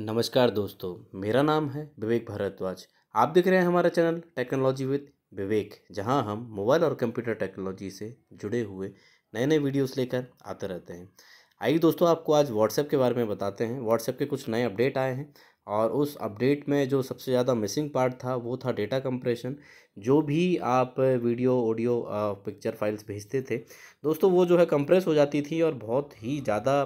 नमस्कार दोस्तों मेरा नाम है विवेक भारद्वाज आप देख रहे हैं हमारा चैनल टेक्नोलॉजी विद विवेक जहां हम मोबाइल और कंप्यूटर टेक्नोलॉजी से जुड़े हुए नए नए वीडियोस लेकर आते रहते हैं आइए दोस्तों आपको आज व्हाट्सएप के बारे में बताते हैं व्हाट्सएप के कुछ नए अपडेट आए हैं और उस अपडेट में जो सबसे ज़्यादा मिसिंग पार्ट था वो था डेटा कंप्रेशन जो भी आप वीडियो ऑडियो पिक्चर फाइल्स भेजते थे दोस्तों वो जो है कंप्रेस हो जाती थी और बहुत ही ज़्यादा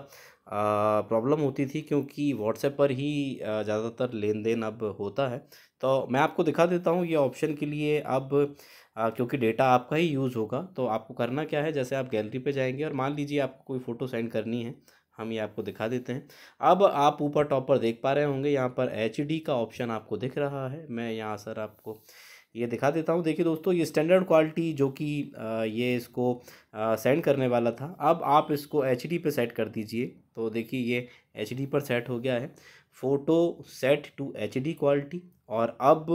प्रॉब्लम होती थी क्योंकि व्हाट्सएप पर ही ज़्यादातर लेन देन अब होता है तो मैं आपको दिखा देता हूँ ये ऑप्शन के लिए अब आ, क्योंकि डेटा आपका ही यूज़ होगा तो आपको करना क्या है जैसे आप गैलरी पे जाएंगे और मान लीजिए आपको कोई फ़ोटो सेंड करनी है हम ये आपको दिखा देते हैं अब आप ऊपर टॉप पर देख पा रहे होंगे यहाँ पर एच का ऑप्शन आपको दिख रहा है मैं यहाँ सर आपको ये दिखा देता हूँ देखिए दोस्तों ये स्टैंडर्ड क्वालिटी जो कि ये इसको सेंड करने वाला था अब आप इसको एच पे सेट कर दीजिए तो देखिए ये एच पर सेट हो गया है photo set to H quality और अब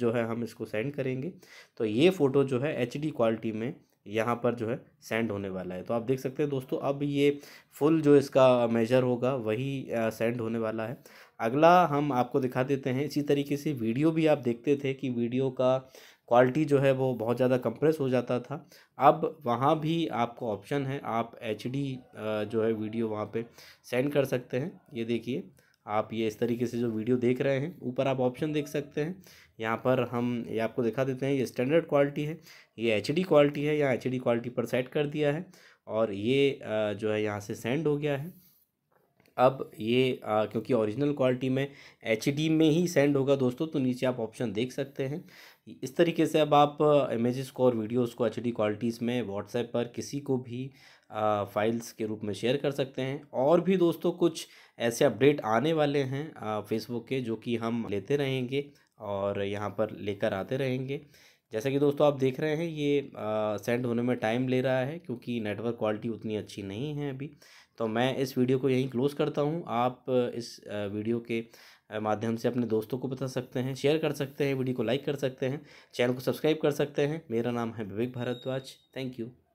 जो है हम इसको सेंड करेंगे तो ये फ़ोटो जो है एच क्वालिटी में यहाँ पर जो है सेंड होने वाला है तो आप देख सकते हैं दोस्तों अब ये फुल जो इसका मेजर होगा वही सेंड होने वाला है अगला हम आपको दिखा देते हैं इसी तरीके से वीडियो भी आप देखते थे कि वीडियो का क्वालिटी जो है वो बहुत ज़्यादा कंप्रेस हो जाता था अब वहाँ भी आपको ऑप्शन है आप एच जो है वीडियो वहाँ पर सेंड कर सकते हैं ये देखिए आप ये इस तरीके से जो वीडियो देख रहे हैं ऊपर आप ऑप्शन देख सकते हैं यहाँ पर हम ये आपको दिखा देते हैं ये स्टैंडर्ड क्वालिटी है ये एच क्वालिटी है यहाँ एच क्वालिटी पर सेट कर दिया है और ये जो है यहाँ से सेंड हो गया है अब ये आ, क्योंकि ओरिजिनल क्वालिटी में एच में ही सेंड होगा दोस्तों तो नीचे आप ऑप्शन देख सकते हैं इस तरीके से अब आप इमेजेस को और वीडियोस को एच डी क्वालिटीज़ में व्हाट्सएप पर किसी को भी आ, फाइल्स के रूप में शेयर कर सकते हैं और भी दोस्तों कुछ ऐसे अपडेट आने वाले हैं फेसबुक के जो कि हम लेते रहेंगे और यहाँ पर लेकर आते रहेंगे जैसा कि दोस्तों आप देख रहे हैं ये सेंड होने में टाइम ले रहा है क्योंकि नेटवर्क क्वालिटी उतनी अच्छी नहीं है अभी तो मैं इस वीडियो को यहीं क्लोज़ करता हूँ आप इस वीडियो के माध्यम से अपने दोस्तों को बता सकते हैं शेयर कर सकते हैं वीडियो को लाइक कर सकते हैं चैनल को सब्सक्राइब कर सकते हैं मेरा नाम है विवेक भारद्वाज थैंक यू